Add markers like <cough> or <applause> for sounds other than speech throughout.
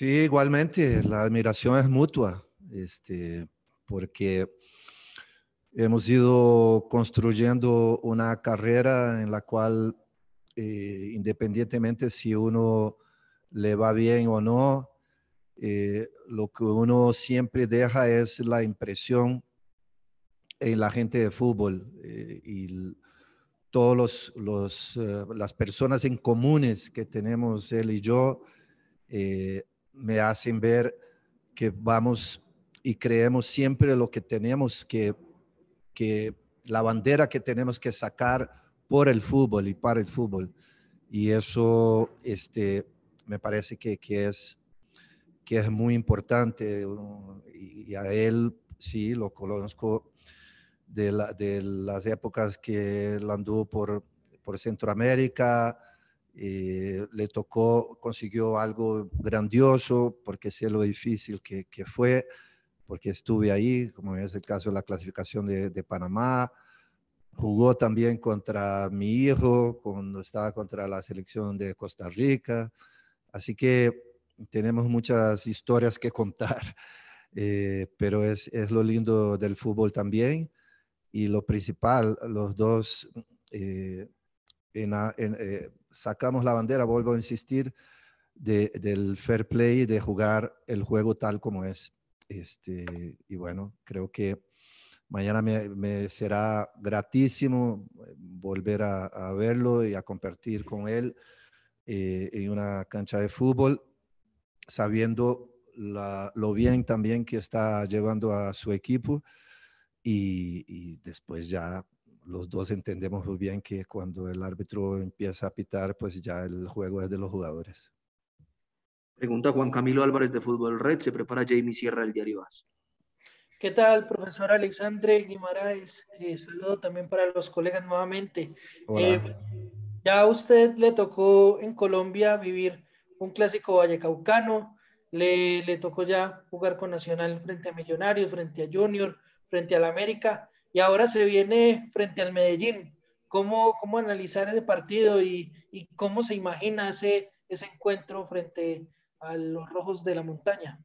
Sí, igualmente, la admiración es mutua, este, porque hemos ido construyendo una carrera en la cual, eh, independientemente si uno le va bien o no, eh, lo que uno siempre deja es la impresión en la gente de fútbol eh, y todas los, los, las personas en comunes que tenemos él y yo, me hacen ver que vamos y creemos siempre lo que tenemos que, que la bandera que tenemos que sacar por el fútbol y para el fútbol. Y eso este, me parece que, es, que es muy importante. Y a él, sí, lo conozco de, las épocas que él anduvo por, por Centroamérica, eh, le tocó, consiguió algo grandioso, porque sé lo difícil que, fue, porque estuve ahí, como es el caso de la clasificación de, Panamá. Jugó también contra mi hijo cuando estaba contra la selección de Costa Rica. Así que tenemos muchas historias que contar, <laughs> eh, pero es, es, lo lindo del fútbol también. Y lo principal, los dos eh, en, en, sacamos la bandera, vuelvo a insistir, del fair play, de jugar el juego tal como es. Este, y bueno, creo que mañana me, será gratísimo eh, volver a, verlo y a compartir con él eh, en una cancha de fútbol, sabiendo lo bien también que está llevando a su equipo y después ya los dos entendemos muy bien que cuando el árbitro empieza a pitar, pues ya el juego es de los jugadores. Pregunta Juan Camilo Álvarez de Fútbol Red, se prepara Jamie Sierra del diario Vasco. ¿Qué tal, profesor Alexandre Guimaraes? Eh, saludo también para los colegas nuevamente. Eh, ya a usted le tocó en Colombia vivir un clásico vallecaucano, le, le tocó ya jugar con Nacional frente a Millonarios, frente a Junior, frente al América y ahora se viene frente al Medellín. ¿Cómo, cómo analizar ese partido y, y cómo se imagina ese, encuentro frente a los Rojos de la Montaña?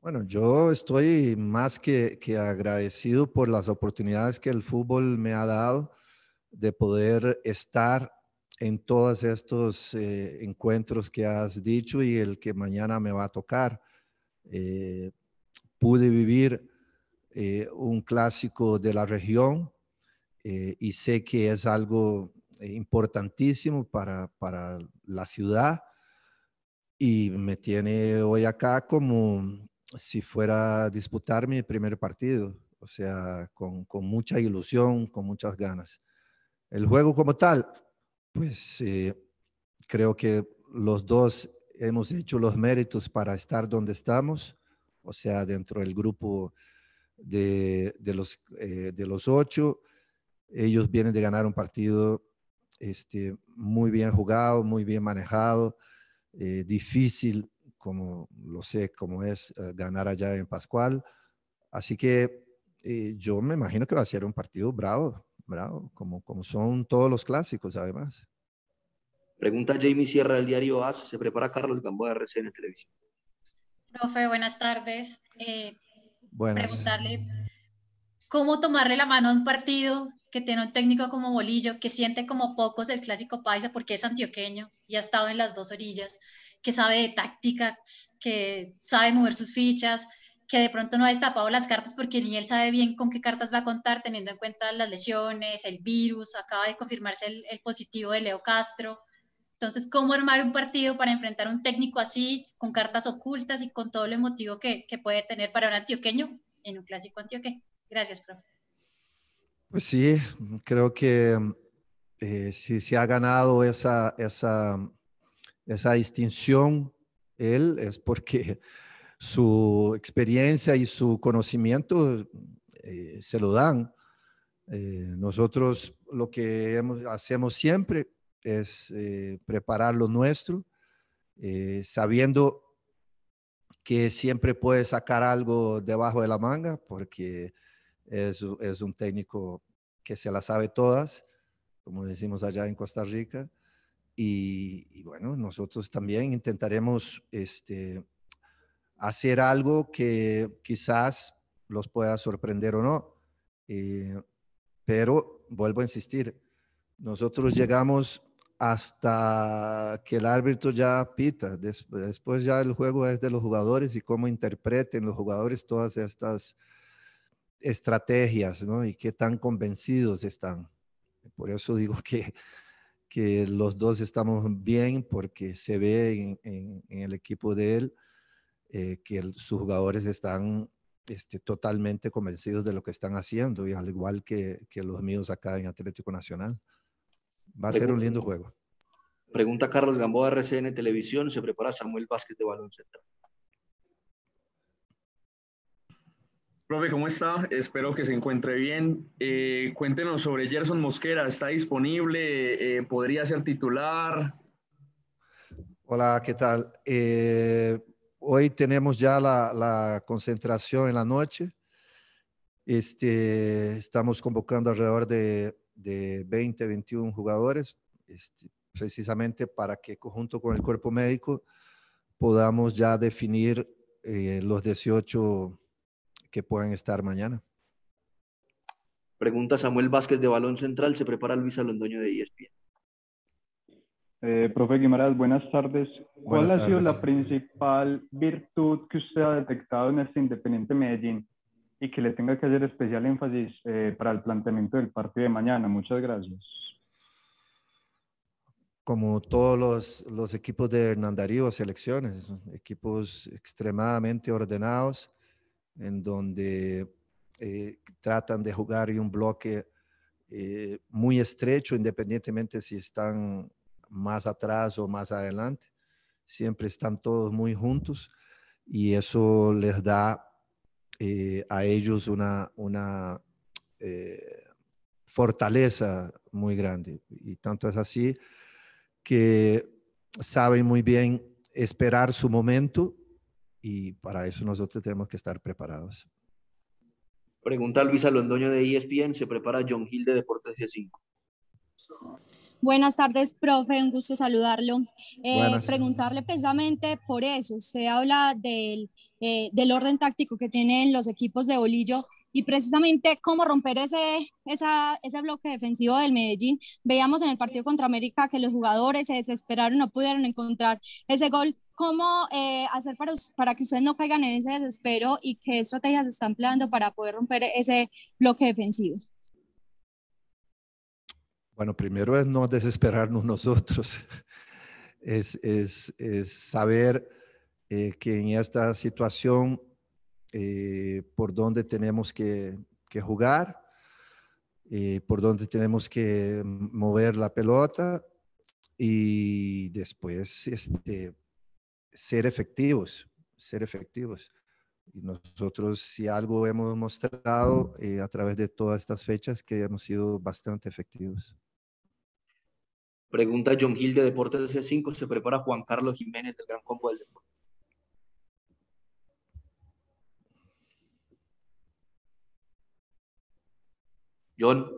Bueno, yo estoy más que, agradecido por las oportunidades que el fútbol me ha dado de poder estar en todos estos eh, encuentros que has dicho y el que mañana me va a tocar. Eh, pude vivir eh, un clásico de la región eh, y sé que es algo eh, importantísimo para, para, la ciudad y me tiene hoy acá como si fuera a disputar mi primer partido, o sea, con, con mucha ilusión, con muchas ganas. El juego como tal, pues creo que los dos hemos hecho los méritos para estar donde estamos, o sea, dentro del grupo de, los, eh, de los ocho, ellos vienen de ganar un partido este, muy bien jugado, muy bien manejado, eh, difícil, como lo sé, como es eh, ganar allá en Pascual. Así que yo me imagino que va a ser un partido bravo, bravo, como, como son todos los clásicos además. Pregunta Jamie Sierra del diario AS, ¿se prepara Carlos Gamboa de RCN Televisión? Profe, buenas tardes preguntarle cómo tomarle la mano a un partido que tiene un técnico como Bolillo, que siente como pocos el clásico paisa porque es antioqueño y ha estado en las dos orillas, que sabe de táctica, que sabe mover sus fichas, que de pronto no ha destapado las cartas porque ni él sabe bien con qué cartas va a contar, teniendo en cuenta las lesiones, el virus, acaba de confirmarse el positivo de Leo Castro. Entonces, ¿cómo armar un partido para enfrentar a un técnico así, con cartas ocultas y con todo el motivo que, puede tener para un antioqueño en un clásico antioqueño? Gracias, profe. Pues sí, creo que eh, si se ha ganado esa, esa, esa distinción, él es porque su experiencia y su conocimiento eh, se lo dan. Eh, nosotros lo que hacemos siempre es eh, preparar lo nuestro, eh, sabiendo que siempre puede sacar algo debajo de la manga, porque es, es, un técnico que se la sabe todas, como decimos allá en Costa Rica. Y, bueno, nosotros también intentaremos este, hacer algo que quizás los pueda sorprender o no. Eh, pero vuelvo a insistir, nosotros llegamos hasta que el árbitro ya pita. Después ya el juego es de los jugadores y cómo interpreten los jugadores todas estas estrategias, ¿no? Y qué tan convencidos están. Por eso digo <laughs> que, que los dos estamos bien porque se ve en, el equipo de él eh, que sus jugadores están este, totalmente convencidos de lo que están haciendo y al igual que, que los míos acá en Atlético Nacional. Va a ser un lindo juego. Pregunta Carlos Gamboa, RCN Televisión, ¿se prepara Samuel Vázquez de Balón Central. Profe, ¿cómo está? Espero que se encuentre bien. Eh, cuéntenos sobre Gerson Mosquera. ¿Está disponible? Eh, ¿Podría ser titular? Hola, ¿qué tal? Eh, hoy tenemos ya la, la, concentración en la noche. Este, estamos convocando alrededor de de 20, 21 jugadores, este, precisamente para que junto con el cuerpo médico podamos ya definir eh, los 18 que puedan estar mañana. Pregunta Samuel Vázquez de Balón Central, ¿se prepara Luis Alondoño de ESPN? Eh, profe Guimarães, buenas tardes. ¿Cuál ha sido la principal virtud que usted ha detectado en este Independiente Medellín? y que le tenga que hacer especial énfasis eh, para el planteamiento del partido de mañana. Muchas gracias. Como todos los, los equipos de Hernandarias selecciones, equipos extremadamente ordenados, en donde eh, tratan de jugar en un bloque eh, muy estrecho, independientemente si están más atrás o más adelante. Siempre están todos muy juntos y eso les da eh, a ellos una, una eh, fortaleza muy grande. Y tanto es así que saben muy bien esperar su momento y para eso nosotros tenemos que estar preparados. Pregunta Luisa Londoño de ESPN, ¿se prepara John Hill de Deportes G5? Buenas tardes, profe, un gusto saludarlo. Eh, preguntarle precisamente por eso, usted habla del, eh, del orden táctico que tienen los equipos de bolillo y precisamente cómo romper ese, ese bloque defensivo del Medellín. Veíamos en el partido contra América que los jugadores se desesperaron, no pudieron encontrar ese gol. ¿Cómo eh, hacer para, para que ustedes no caigan en ese desespero y qué estrategias están planteando para poder romper ese bloque defensivo? Bueno, primero es no desesperarnos <laughs> nosotros, es, saber eh, que en esta situación eh, por dónde tenemos que, jugar, eh, por dónde tenemos que mover la pelota y después este, ser efectivos, ser efectivos. Y nosotros, si algo hemos mostrado a través de todas estas fechas, que hemos sido bastante efectivos. Pregunta John gil de Deportes G5, ¿se prepara Juan Carlos Jiménez del Gran Combo del Deporte? John.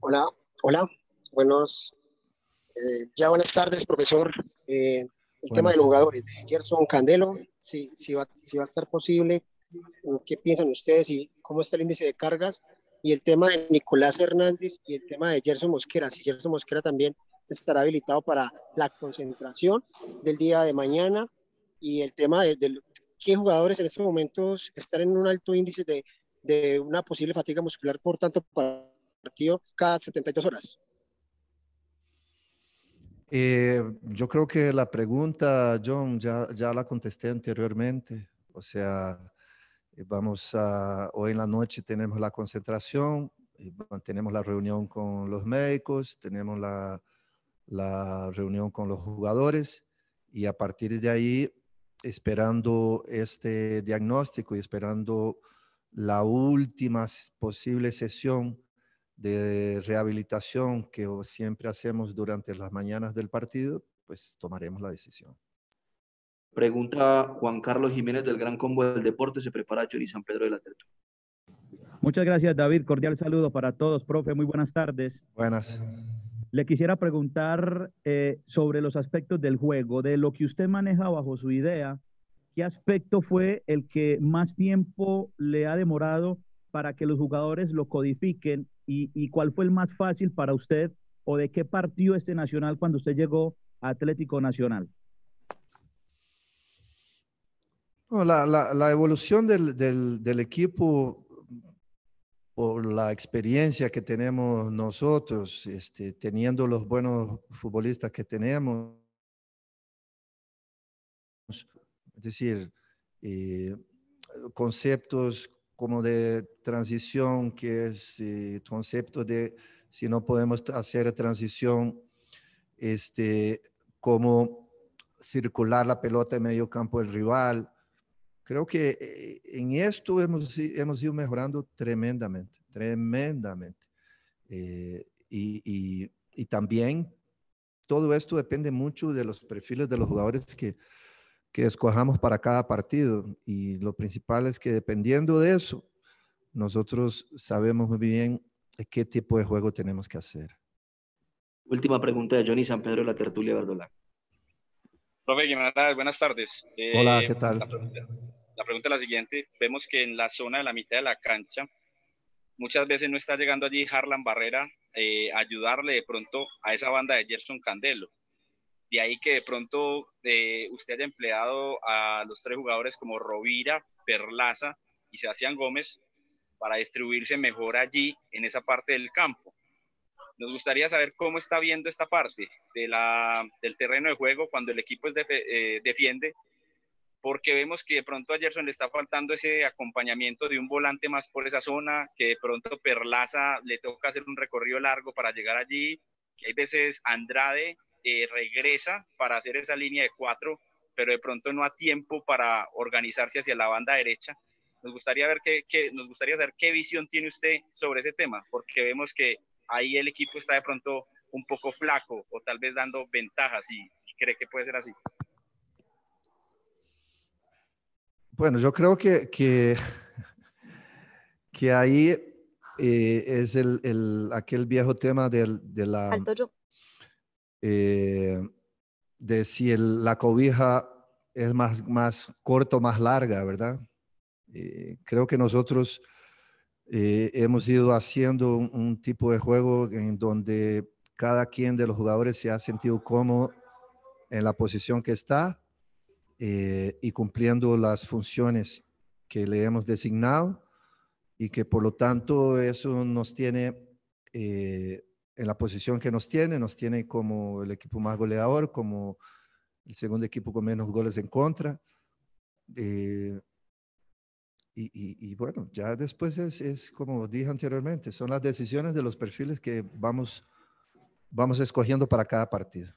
Hola, hola, buenos, eh, ya buenas tardes, profesor. Eh, el tema de los jugadores, Gerson Candelo, si, va, si va a estar posible, ¿qué piensan ustedes y cómo está el índice de cargas? y el tema de Nicolás Hernández y el tema de Gerson Mosquera. Si Gerson Mosquera también estará habilitado para la concentración del día de mañana y el tema de, qué jugadores en estos momentos están en un alto índice de, de una posible fatiga muscular, por tanto, partido cada 72 horas. Eh, yo creo que la pregunta, John, ya, ya la contesté anteriormente. O sea, eh, vamos a, hoy en la noche tenemos la concentración, eh, tenemos la reunión con los médicos, tenemos la, la reunión con los jugadores y a partir de ahí, esperando este diagnóstico y esperando la última posible sesión de rehabilitación que siempre hacemos durante las mañanas del partido, pues tomaremos la decisión. Pregunta Juan Carlos Jiménez del Gran Combo del Deporte, se prepara Chori San Pedro de la Muchas gracias, David. Cordial saludo para todos, profe. Muy buenas tardes. Buenas. Le quisiera preguntar eh, sobre los aspectos del juego, de lo que usted maneja bajo su idea, ¿qué aspecto fue el que más tiempo le ha demorado para que los jugadores lo codifiquen y, y cuál fue el más fácil para usted o de qué partió este Nacional cuando usted llegó a Atlético Nacional? la, evolución del, equipo por la experiencia que tenemos nosotros, este, teniendo los buenos futbolistas que tenemos, es decir, eh, conceptos como de transición, que es el eh, concepto de si no podemos hacer transición, este, como circular la pelota en medio campo del rival, creo que eh, en esto hemos, hemos ido mejorando tremendamente, tremendamente. Eh, y, también todo esto depende mucho de los perfiles de los jugadores que, que escojamos para cada partido. Y lo principal es que dependiendo de eso, nosotros sabemos muy bien qué tipo de juego tenemos que hacer. Última pregunta de Johnny San Pedro de la tertulia Verdolaga. Profe buenas tardes. Hola, eh, ¿qué tal? la pregunta es la siguiente. Vemos que en la zona de la mitad de la cancha, muchas veces no está llegando allí Harlan Barrera eh, a ayudarle de pronto a esa banda de Gerson Candelo. De ahí que de pronto eh, usted haya empleado a los tres jugadores como Rovira, Perlaza y Sebastián Gómez para distribuirse mejor allí en esa parte del campo. Nos gustaría saber cómo está viendo esta parte del terreno de juego cuando el equipo eh, defiende porque vemos que de pronto a Gerson le está faltando ese acompañamiento de un volante más por esa zona, que de pronto Perlaza le toca hacer un recorrido largo para llegar allí, que hay veces Andrade eh, regresa para hacer esa línea de cuatro, pero de pronto no a tiempo para organizarse hacia la banda derecha. Nos gustaría, ver qué, nos gustaría saber qué visión tiene usted sobre ese tema, porque vemos que ahí el equipo está de pronto un poco flaco o tal vez dando ventajas y cree que puede ser así. Bueno, yo creo que, que, que ahí eh, es el, aquel viejo tema de la... Eh, de si la cobija es más, más corta o más larga, ¿verdad? Eh, creo que nosotros hemos ido haciendo un tipo de juego en donde cada quien de los jugadores se ha sentido cómodo en la posición que está eh, y cumpliendo las funciones que le hemos designado y que por lo tanto eso nos tiene eh, en la posición que nos tiene, nos tiene como el equipo más goleador, como el segundo equipo con menos goles en contra. Eh, y, y, y, bueno, ya después es, es, como dije anteriormente, son las decisiones de los perfiles que vamos, vamos escogiendo para cada partido.